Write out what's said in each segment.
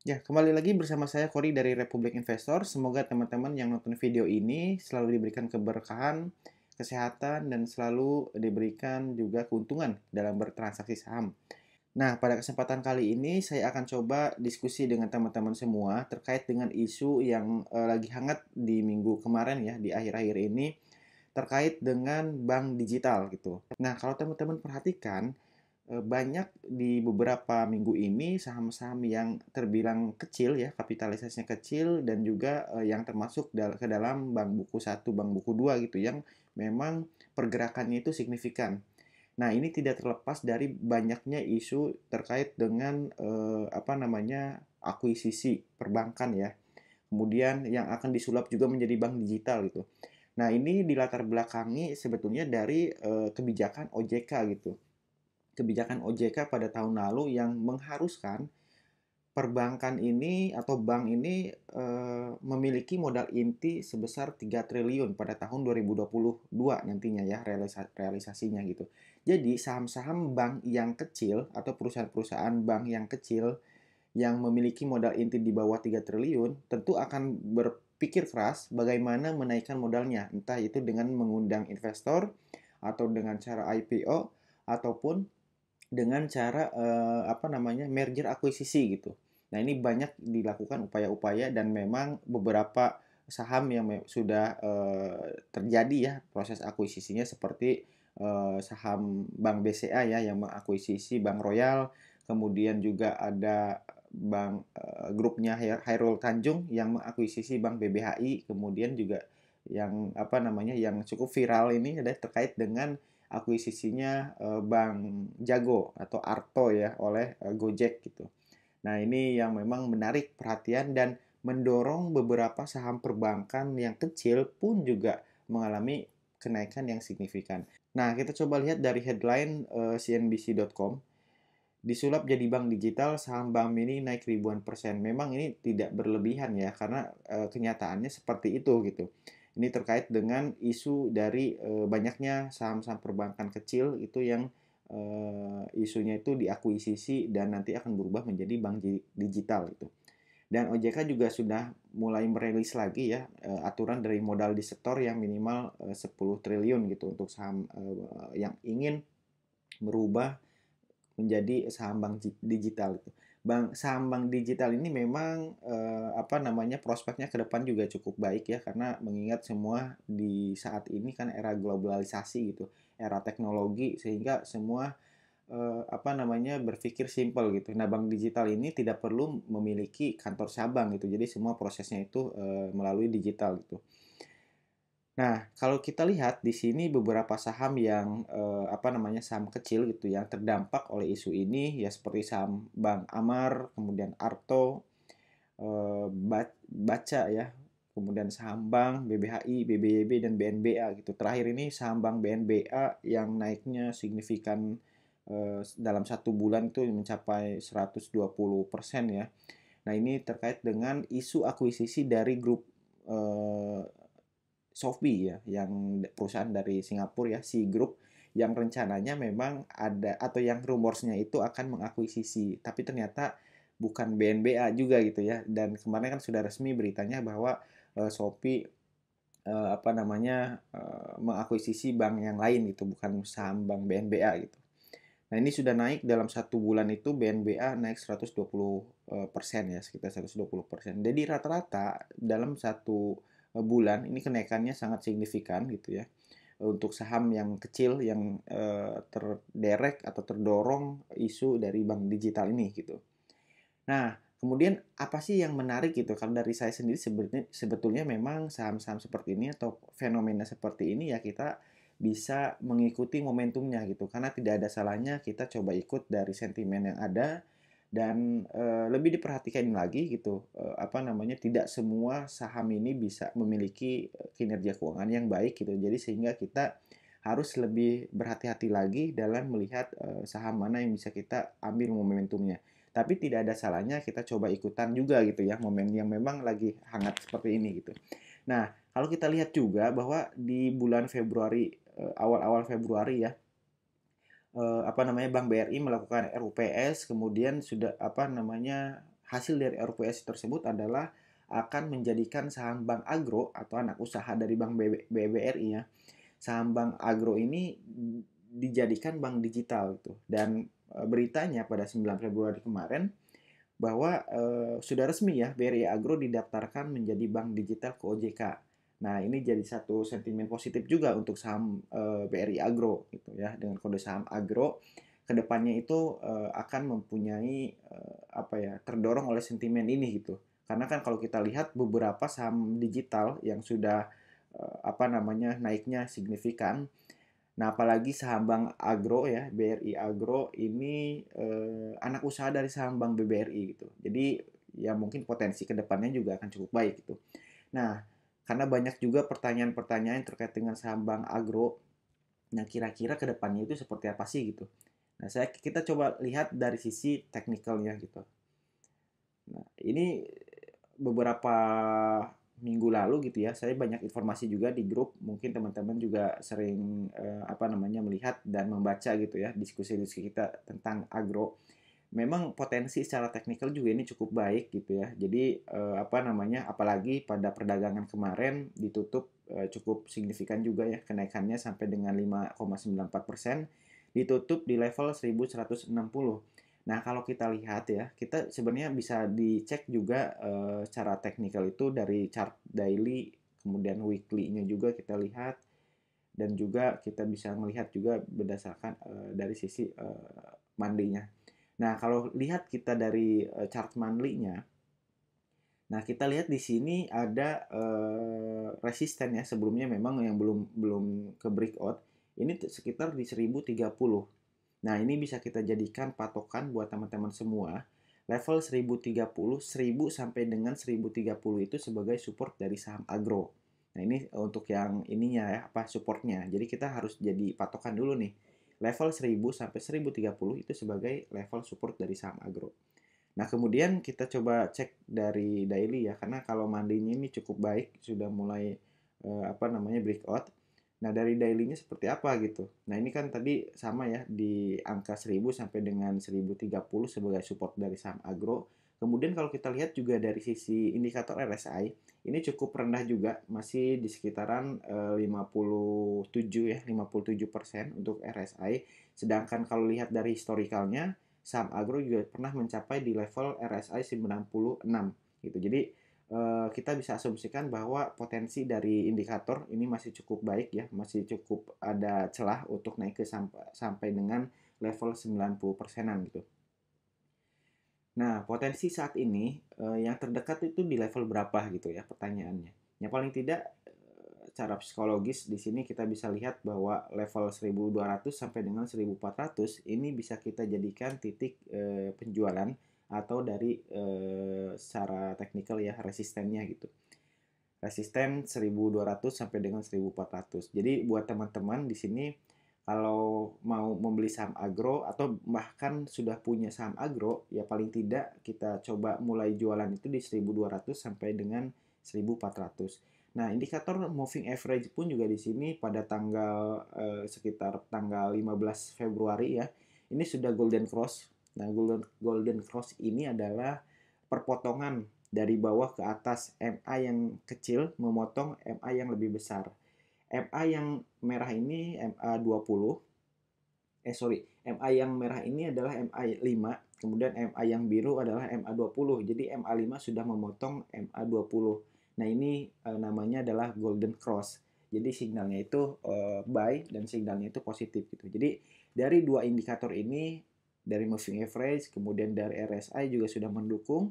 Ya, kembali lagi bersama saya Kori dari Republik Investor. Semoga teman-teman yang nonton video ini selalu diberikan keberkahan, kesehatan, dan selalu diberikan juga keuntungan dalam bertransaksi saham. Nah, pada kesempatan kali ini saya akan coba diskusi dengan teman-teman semua terkait dengan isu yang uh, lagi hangat di minggu kemarin ya, di akhir-akhir ini terkait dengan bank digital gitu. Nah, kalau teman-teman perhatikan, Eh, banyak di beberapa minggu ini saham-saham yang terbilang kecil ya kapitalisasinya kecil dan juga eh, yang termasuk ke dalam bank buku satu bank buku dua gitu yang memang pergerakannya itu signifikan. Nah ini tidak terlepas dari banyaknya isu terkait dengan eh, apa namanya akuisisi perbankan ya. Kemudian yang akan disulap juga menjadi bank digital gitu. Nah ini dilatar belakangi sebetulnya dari eh, kebijakan OJK gitu kebijakan OJK pada tahun lalu yang mengharuskan perbankan ini atau bank ini e, memiliki modal inti sebesar 3 triliun pada tahun 2022 nantinya ya realisasinya gitu. Jadi saham-saham bank yang kecil atau perusahaan-perusahaan bank yang kecil yang memiliki modal inti di bawah 3 triliun tentu akan berpikir keras bagaimana menaikkan modalnya entah itu dengan mengundang investor atau dengan cara IPO ataupun dengan cara eh, apa namanya merger akuisisi gitu. Nah ini banyak dilakukan upaya-upaya dan memang beberapa saham yang sudah eh, terjadi ya proses akuisisinya seperti eh, saham Bank BCA ya yang mengakuisisi Bank Royal, kemudian juga ada Bank uh, grupnya Hairul Tanjung yang mengakuisisi Bank BBHI, kemudian juga yang apa namanya yang cukup viral ini ada terkait dengan akuisisinya uh, Bang Jago atau Arto ya oleh eh, Gojek gitu. Nah, ini yang memang menarik perhatian dan mendorong beberapa saham perbankan yang kecil pun juga mengalami kenaikan yang signifikan. Nah, kita coba lihat dari headline uh, eh, CNBC.com. Disulap jadi bank digital, saham bank mini naik ribuan persen. Memang ini tidak berlebihan ya, karena uh, kenyataannya seperti itu gitu. Ini terkait dengan isu dari e, banyaknya saham-saham perbankan kecil itu yang e, isunya itu diakuisisi dan nanti akan berubah menjadi bank digital itu. Dan OJK juga sudah mulai merilis lagi ya e, aturan dari modal di sektor yang minimal e, 10 triliun gitu untuk saham e, yang ingin merubah menjadi saham bank digital itu bank saham bank digital ini memang eh, apa namanya prospeknya ke depan juga cukup baik ya karena mengingat semua di saat ini kan era globalisasi gitu era teknologi sehingga semua eh, apa namanya berpikir simpel gitu nah bank digital ini tidak perlu memiliki kantor cabang gitu jadi semua prosesnya itu eh, melalui digital gitu Nah, kalau kita lihat di sini beberapa saham yang eh, apa namanya saham kecil gitu yang terdampak oleh isu ini ya seperti saham Bank Amar, kemudian Arto, eh, Baca ya, kemudian saham Bank BBHI, BBYB dan BNBA gitu. Terakhir ini saham Bank BNBA yang naiknya signifikan eh, dalam satu bulan itu mencapai 120% ya. Nah, ini terkait dengan isu akuisisi dari grup eh, Softbee ya, yang perusahaan dari Singapura ya, si Group yang rencananya memang ada atau yang rumorsnya itu akan mengakuisisi, tapi ternyata bukan BNBA juga gitu ya. Dan kemarin kan sudah resmi beritanya bahwa uh, Shopee uh, apa namanya uh, mengakuisisi bank yang lain gitu, bukan saham bank BNBA gitu. Nah ini sudah naik dalam satu bulan itu BNBA naik 120 persen ya sekitar 120 persen. Jadi rata-rata dalam satu Eh, bulan ini kenaikannya sangat signifikan gitu ya untuk saham yang kecil yang uh, terderek atau terdorong isu dari bank digital ini gitu. Nah, kemudian apa sih yang menarik gitu? Kalau dari saya sendiri sebetulnya sebetulnya memang saham-saham seperti ini atau fenomena seperti ini ya kita bisa mengikuti momentumnya gitu karena tidak ada salahnya kita coba ikut dari sentimen yang ada dan e, lebih diperhatikan lagi gitu e, apa namanya tidak semua saham ini bisa memiliki eh, kinerja keuangan yang baik gitu jadi sehingga kita harus lebih berhati-hati lagi dalam melihat e, saham mana yang bisa kita ambil momentumnya tapi tidak ada salahnya kita coba ikutan juga gitu ya momen yang memang lagi hangat seperti ini gitu nah kalau kita lihat juga bahwa di bulan Februari awal-awal Februari ya eh, apa namanya Bank BRI melakukan RUPS kemudian sudah apa namanya hasil dari RUPS tersebut adalah akan menjadikan saham Bank Agro atau anak usaha dari Bank BBRI ya saham Bank Agro ini dijadikan bank digital tuh gitu. dan eh, beritanya pada 9 Februari kemarin bahwa e, sudah resmi ya BRI Agro didaftarkan menjadi bank digital ke OJK Nah, ini jadi satu sentimen positif juga untuk saham e, eh, BRI Agro gitu ya dengan kode saham Agro kedepannya itu e, akan mempunyai e, apa ya terdorong oleh sentimen ini gitu. Karena kan kalau kita lihat beberapa saham digital yang sudah e, apa namanya naiknya signifikan. Nah, apalagi saham Bank Agro ya, BRI Agro ini e, anak usaha dari saham Bank BBRI gitu. Jadi ya mungkin potensi kedepannya juga akan cukup baik gitu. Nah, karena banyak juga pertanyaan-pertanyaan terkait dengan saham bank agro yang nah, kira-kira kedepannya itu seperti apa sih gitu. Nah, saya kita coba lihat dari sisi teknikalnya gitu. Nah, ini beberapa minggu lalu gitu ya, saya banyak informasi juga di grup, mungkin teman-teman juga sering eh, apa namanya melihat dan membaca gitu ya diskusi-diskusi kita tentang agro memang potensi secara teknikal juga ini cukup baik gitu ya. Jadi uh, apa namanya apalagi pada perdagangan kemarin ditutup uh, cukup signifikan juga ya kenaikannya sampai dengan 5,94% ditutup di level 1160. Nah, kalau kita lihat ya, kita sebenarnya bisa dicek juga uh, secara teknikal itu dari chart daily kemudian weekly-nya juga kita lihat dan juga kita bisa melihat juga berdasarkan uh, dari sisi uh, mandinya Nah, kalau lihat kita dari uh, chart monthly-nya, nah kita lihat di sini ada uh, resisten ya sebelumnya memang yang belum belum ke breakout. Ini sekitar di 1030. Nah, ini bisa kita jadikan patokan buat teman-teman semua. Level 1030, 1000 sampai dengan 1030 itu sebagai support dari saham agro. Nah, ini untuk yang ininya ya, apa supportnya. Jadi kita harus jadi patokan dulu nih level 1000 sampai 1030 itu sebagai level support dari saham agro. Nah, kemudian kita coba cek dari daily ya karena kalau mandinya ini cukup baik sudah mulai eh, apa namanya breakout. Nah, dari dailynya seperti apa gitu. Nah, ini kan tadi sama ya di angka 1000 sampai dengan 1030 sebagai support dari saham agro Kemudian kalau kita lihat juga dari sisi indikator RSI, ini cukup rendah juga, masih di sekitaran 57 eh, ya, 57% untuk RSI. Sedangkan kalau lihat dari historikalnya, saham agro juga pernah mencapai di level RSI 96 gitu. Jadi eh, kita bisa asumsikan bahwa potensi dari indikator ini masih cukup baik ya, masih cukup ada celah untuk naik ke sampai, sampai dengan level 90 persenan gitu. Nah, potensi saat ini uh, yang terdekat itu di level berapa gitu ya pertanyaannya. Yang paling tidak eh, secara psikologis di sini kita bisa lihat bahwa level 1200 sampai dengan 1400 ini bisa kita jadikan titik uh, penjualan atau dari uh, secara teknikal ya resistennya gitu. Resisten 1200 sampai dengan 1400. Jadi buat teman-teman di sini kalau mau membeli saham agro atau bahkan sudah punya saham agro ya paling tidak kita coba mulai jualan itu di 1200 sampai dengan 1400. Nah, indikator moving average pun juga di sini pada tanggal eh, sekitar tanggal 15 Februari ya. Ini sudah golden cross. Nah, golden golden cross ini adalah perpotongan dari bawah ke atas MA yang kecil memotong MA yang lebih besar. MA yang merah ini MA 20. Eh sorry, MA yang merah ini adalah MA 5, kemudian MA yang biru adalah MA 20. Jadi MA 5 sudah memotong MA 20. Nah, ini e, namanya adalah golden cross. Jadi signalnya itu e, buy dan signalnya itu positif gitu. Jadi dari dua indikator ini dari moving average kemudian dari RSI juga sudah mendukung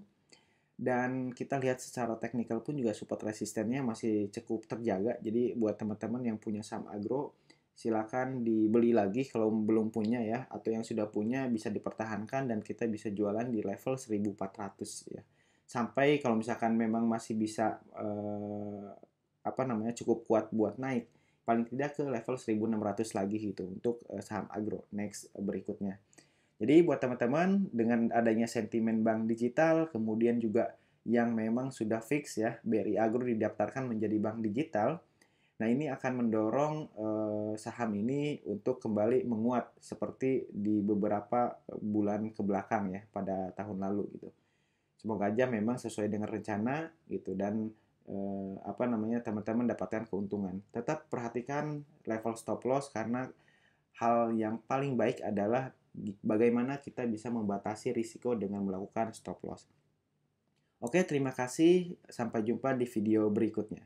dan kita lihat secara teknikal pun juga support resistennya masih cukup terjaga jadi buat teman-teman yang punya saham agro silakan dibeli lagi kalau belum punya ya atau yang sudah punya bisa dipertahankan dan kita bisa jualan di level 1400 ya sampai kalau misalkan memang masih bisa eh, apa namanya cukup kuat buat naik paling tidak ke level 1600 lagi gitu untuk eh, saham agro next eh, berikutnya jadi buat teman-teman dengan adanya sentimen bank digital kemudian juga yang memang sudah fix ya BRI Agro didaftarkan menjadi bank digital. Nah, ini akan mendorong eh, saham ini untuk kembali menguat seperti di beberapa bulan ke belakang ya pada tahun lalu gitu. Semoga aja memang sesuai dengan rencana gitu dan eh, apa namanya teman-teman dapatkan keuntungan. Tetap perhatikan level stop loss karena hal yang paling baik adalah bagaimana kita bisa membatasi risiko dengan melakukan stop loss. Oke, terima kasih. Sampai jumpa di video berikutnya.